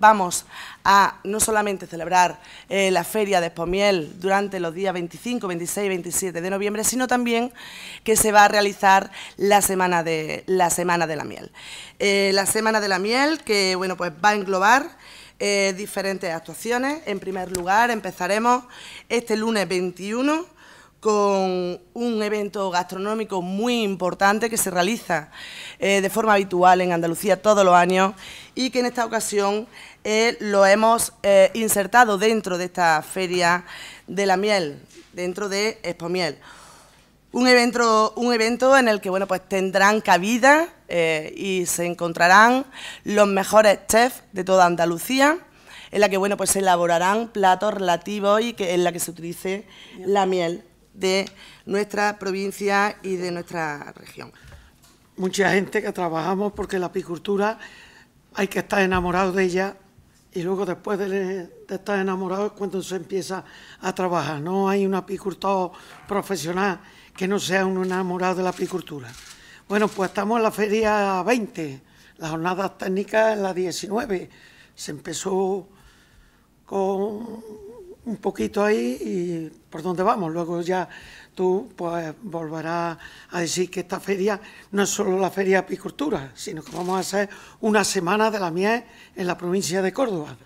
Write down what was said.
Vamos a no solamente celebrar eh, la feria de Espomiel durante los días 25, 26 y 27 de noviembre, sino también que se va a realizar la Semana de la, semana de la Miel. Eh, la Semana de la Miel que bueno, pues va a englobar eh, diferentes actuaciones. En primer lugar, empezaremos este lunes 21 con un evento gastronómico muy importante que se realiza eh, de forma habitual en Andalucía todos los años y que en esta ocasión eh, lo hemos eh, insertado dentro de esta feria de la miel, dentro de Expomiel. Un evento, un evento en el que pues tendrán cabida y se encontrarán los mejores chefs de toda Andalucía en la que bueno, pues se elaborarán platos relativos y que, en la que se utilice la miel de nuestra provincia y de nuestra región. Mucha gente que trabajamos porque la apicultura hay que estar enamorado de ella y luego después de, estar enamorado es cuando se empieza a trabajar. No hay un apicultor profesional que no sea un enamorado de la apicultura. Bueno, pues estamos en la feria 20, la jornada técnica en la 19. Se empezó con un poquito ahí y por dónde vamos. Luego ya tú pues volverás a decir que esta feria no es solo la feria de apicultura, sino que vamos a hacer una semana de la miel en la provincia de Córdoba.